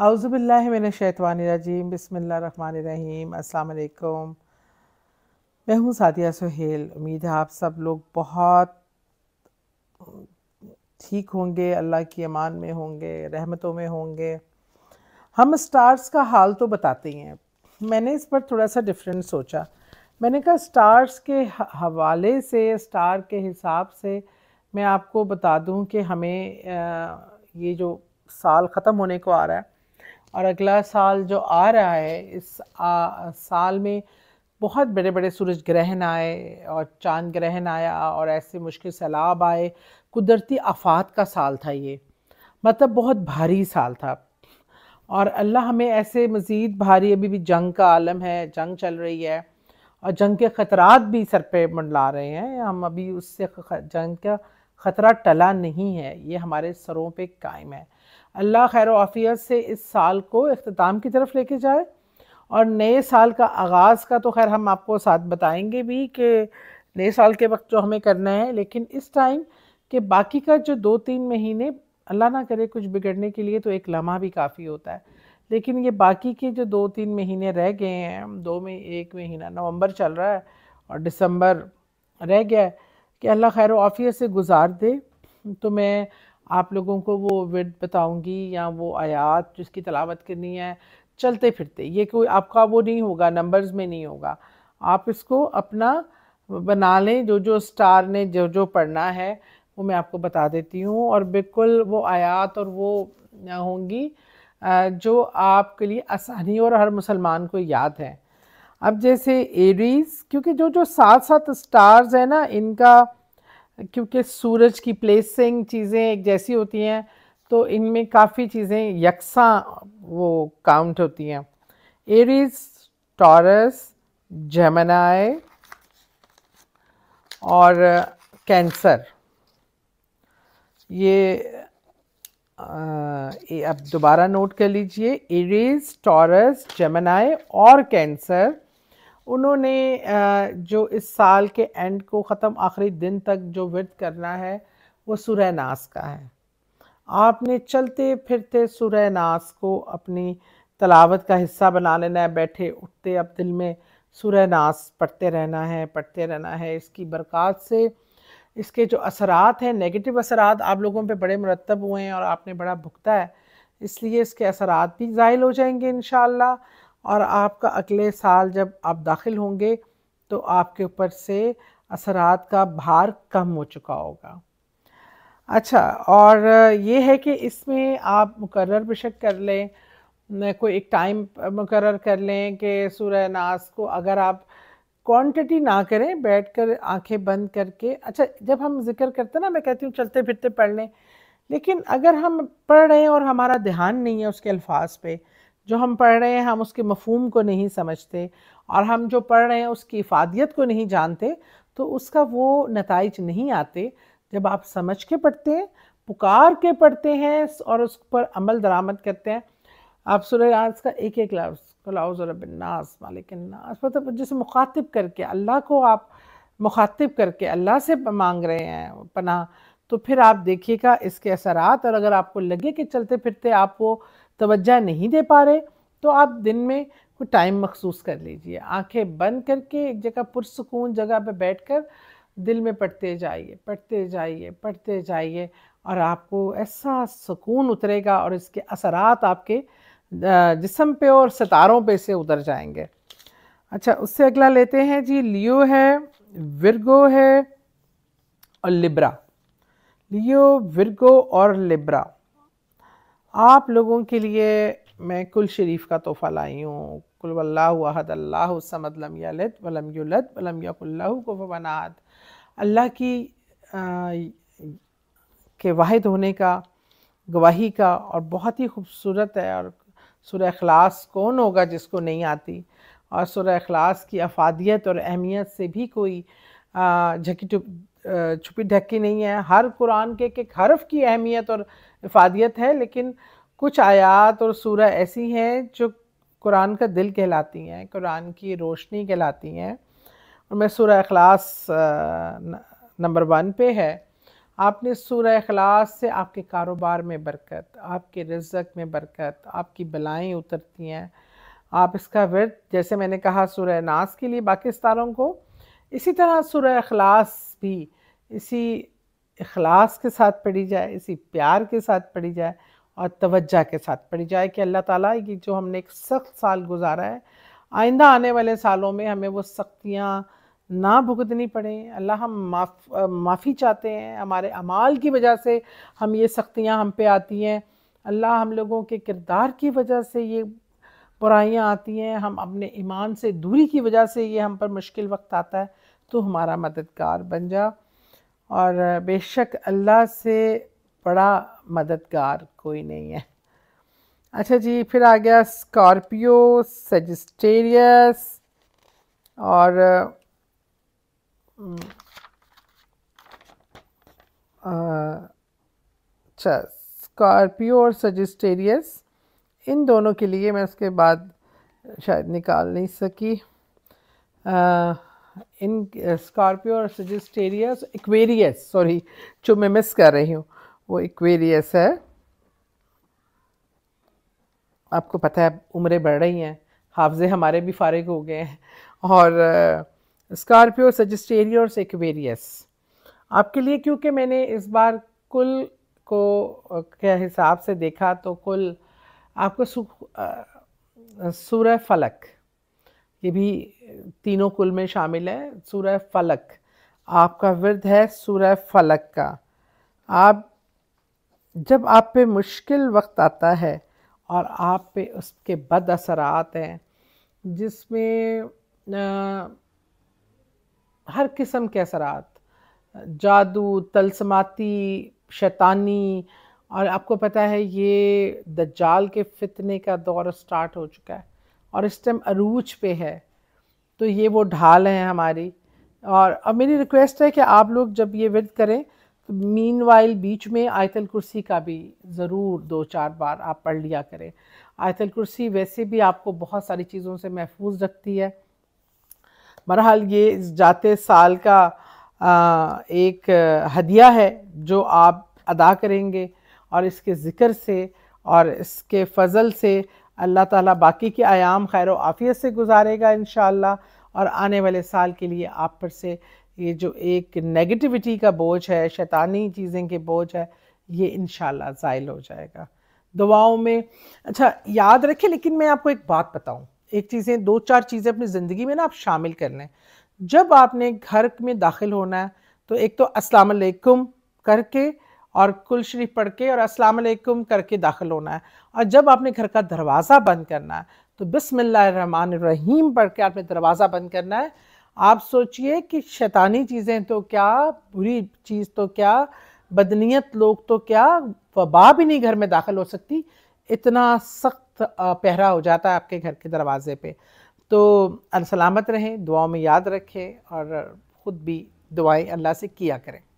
run बसमीम अल्लाम मैं हूँ सादिया सुहेल उम्मीद है आप सब लोग बहुत ठीक होंगे अल्लाह की अमान में होंगे रहमतों में होंगे हम स्टार्स का हाल तो बताते ही हैं मैंने इस पर थोड़ा सा डिफरेंट सोचा मैंने कहा स्टार्स के हवाले से स्टार के हिसाब से मैं आपको बता दूं कि हमें ये जो साल ख़त्म होने को आ रहा है और अगला साल जो आ रहा है इस आ, साल में बहुत बड़े बड़े सूरज ग्रहण आए और चांद ग्रहण आया और ऐसे मुश्किल सैलाब आए कुदरती आफात का साल था ये मतलब बहुत भारी साल था और अल्लाह हमें ऐसे मज़ीद भारी अभी भी जंग का आलम है जंग चल रही है और जंग के ख़तरात भी सर पे मंडला रहे हैं हम अभी उससे जंग का ख़तरा टला नहीं है ये हमारे सरों पे कायम है अल्लाह खैर आफियत से इस साल को अख्ताम की तरफ लेके जाए और नए साल का आगाज़ का तो खैर हम आपको साथ बताएंगे भी कि नए साल के वक्त जो हमें करना है लेकिन इस टाइम के बाकी का जो दो तीन महीने अल्लाह ना करे कुछ बिगड़ने के लिए तो एक लम्हा भी काफ़ी होता है लेकिन ये बाकी के जो दो तीन महीने रह गए हैं दो में एक महीना नवंबर चल रहा है और दिसंबर रह गया है कि अल्लाह खैर आफ़िया से गुजार दे तो मैं आप लोगों को वो वर्ड बताऊंगी या वो आयात जिसकी तलावत करनी है चलते फिरते ये कोई आपका वो नहीं होगा नंबर्स में नहीं होगा आप इसको अपना बना लें जो जो स्टार ने जो जो पढ़ना है वो मैं आपको बता देती हूँ और बिल्कुल वो आयात और वो होंगी जो आपके लिए आसानी और हर मुसलमान को याद है अब जैसे एरीज क्योंकि जो जो सात सात स्टार्स है ना इनका क्योंकि सूरज की प्लेसिंग चीज़ें एक जैसी होती हैं तो इनमें काफ़ी चीज़ें यकसा वो काउंट होती हैं एरीज टॉरस जमनाए और कैंसर ये आ, अब दोबारा नोट कर लीजिए एरीज टॉरस जमनाए और कैंसर उन्होंने जो इस साल के एंड को ख़त्म आखिरी दिन तक जो व्रत करना है वो सुरह नास का है आपने चलते फिरते सुरह नास को अपनी तलावत का हिस्सा बना लेना है बैठे उठते अब दिल में सुरह नास पढ़ते रहना है पढ़ते रहना है इसकी बरक़ात से इसके जो असरात हैं नेगेटिव असरात आप लोगों पे बड़े मुरतब हुए हैं और आपने बड़ा भुगता है इसलिए इसके असरात भी ज़ाहिल हो जाएंगे इन और आपका अगले साल जब आप दाखिल होंगे तो आपके ऊपर से असरात का भार कम हो चुका होगा अच्छा और ये है कि इसमें आप मुकर बेशक कर लें कोई एक टाइम मुकर कर लें कि सूर्य नास को अगर आप क्वांटिटी ना करें बैठकर आंखें बंद करके अच्छा जब हम जिक्र करते ना मैं कहती हूँ चलते फिरते पढ़ लें लेकिन अगर हम पढ़ रहे हैं और हमारा ध्यान नहीं है उसके अल्फाज पे जो हम पढ़ रहे हैं हम उसके मफहम को नहीं समझते और हम जो पढ़ रहे हैं उसकी इफादियत को नहीं जानते तो उसका वो नतज नहीं आते जब आप समझ के पढ़ते हैं पुकार के पढ़ते हैं और उस पर अमल दरामद करते हैं आप सुरज का एक एक लफ्ज़ कलाउज़रबन्नास मालिकन्नास मतलब जैसे मुखातिब करके अल्लाह को आप मुखातिब करके अल्लाह से मांग रहे हैं पना तो फिर आप देखिएगा इसके असरात और अगर आपको लगे कि चलते फिरते आप वो तोज्जा नहीं दे पा रहे तो आप दिन में कुछ टाइम मखसूस कर लीजिए आंखें बंद करके एक जगह पुरसकून जगह पर बैठ कर दिल में पढ़ते जाइए पढ़ते जाइए पढ़ते जाइए और आपको ऐसा सुकून उतरेगा और इसके असरात आपके जिसम पे और सितारों पे से उतर जाएंगे अच्छा उससे अगला लेते हैं जी लियो है विरगो है और लिब्रा लियो विरगो और लिब्रा आप लोगों के लिए मैं कुल शरीफ का तोहफ़ा लाई हूँ कुल वल्लाहद अल्लाह समद लम वलम युलद वलम यकुल्लह को वनाद अल्लाह की आ, के वाहिद होने का गवाही का और बहुत ही खूबसूरत है और सुर अखलास कौन होगा जिसको नहीं आती और सुर अखलास की अफादियत और अहमियत से भी कोई झकी छुपी ढक्की नहीं है हर कुरान के एक हरफ की अहमियत और इफादियत है लेकिन कुछ आयात और सूरह ऐसी हैं जो कुरान का दिल कहलाती हैं कुरान की रोशनी कहलाती हैं और मैं सूरह अखलास नंबर वन पे है आपने सूरह अखलास से आपके कारोबार में बरकत आपके रिजक में बरकत आपकी बलाएँ उतरती हैं आप इसका वर्त जैसे मैंने कहा सूर्य नास के लिए बाकी सितारों को इसी तरह सूर्य अखलास भी इसी अखलास के साथ पढ़ी जाए इसी प्यार के साथ पढ़ी जाए और तवज्जा के साथ पढ़ी जाए कि अल्लाह ताला ये जो हमने एक सख्त साल गुजारा है आइंदा आने वाले सालों में हमें वो सख्तियाँ ना भुगतनी पड़ें अल्लाह हम माफ माफ़ी चाहते हैं हमारे अमाल की वजह से हम ये सख्तियाँ हम पे आती हैं अल्लाह हम लोगों के किरदार की वजह से ये बुराइयाँ आती हैं हम अपने ईमान से दूरी की वजह से ये हम पर मुश्किल वक्त आता है तो हमारा मददगार बन जा और बेशक अल्लाह से बड़ा मददगार कोई नहीं है अच्छा जी फिर आ गया स्कॉर्पियो सजिस्टेरियस और अच्छा स्कॉर्पियो और सजिस्टेरियस इन दोनों के लिए मैं उसके बाद शायद निकाल नहीं सकी आ, इन स्कॉर्पियो और सजिस्टेरियस इक्वेरियस सॉरी जो मैं मिस कर रही हूँ वो इक्वेरियस है आपको पता है उम्रें बढ़ रही हैं हाफजे हमारे भी फारग हो गए हैं और स्कॉर्पियो सजिस्टेरियो और इक्वेरियस आपके लिए क्योंकि मैंने इस बार कुल को के हिसाब से देखा तो कुल आपको सूर्य फलक ये भी तीनों कुल में शामिल है सूर्य फलक आपका विरध है सूर्य फलक का आप जब आप पे मुश्किल वक्त आता है और आप पे उसके बद असरात हैं जिसमें हर किस्म के असरात जादू तलसमाती शैतानी और आपको पता है ये दज्जाल के फितने का दौर स्टार्ट हो चुका है और इस टाइम अरूज पे है तो ये वो ढाल है हमारी और अब मेरी रिक्वेस्ट है कि आप लोग जब ये विद करें तो मीन वाइल बीच में आयतल कुर्सी का भी ज़रूर दो चार बार आप पढ़ लिया करें आयतल कुर्सी वैसे भी आपको बहुत सारी चीज़ों से महफूज रखती है बहरहाल ये जाते साल का आ, एक हदिया है जो आप अदा करेंगे और इसके ज़िक्र से और इसके फजल से अल्लाह ताला बाकी के आयाम खैर आफियत से गुजारेगा इन और आने वाले साल के लिए आप पर से ये जो एक नेगेटिविटी का बोझ है शैतानी चीज़ें के बोझ है ये इन शायल हो जाएगा दुआओं में अच्छा याद रखें लेकिन मैं आपको एक बात बताऊँ एक चीज़ें दो चार चीज़ें अपनी ज़िंदगी में ना आप शामिल कर लें जब आपने घर में दाखिल होना है तो एक तो असलकम करके और कुल शरीफ पढ़ के और अस्सलाम वालेकुम करके दाखिल होना है और जब आपने घर का दरवाज़ा बंद करना है तो रहीम पढ़ के आपने दरवाज़ा बंद करना है आप सोचिए कि शैतानी चीज़ें तो क्या बुरी चीज़ तो क्या बदनीत लोग तो क्या वबा भी नहीं घर में दाखिल हो सकती इतना सख्त पहरा हो जाता है आपके घर के दरवाज़े पे तो सलामत रहें दुआओं में याद रखें और ख़ुद भी दुआएं अल्लाह से किया करें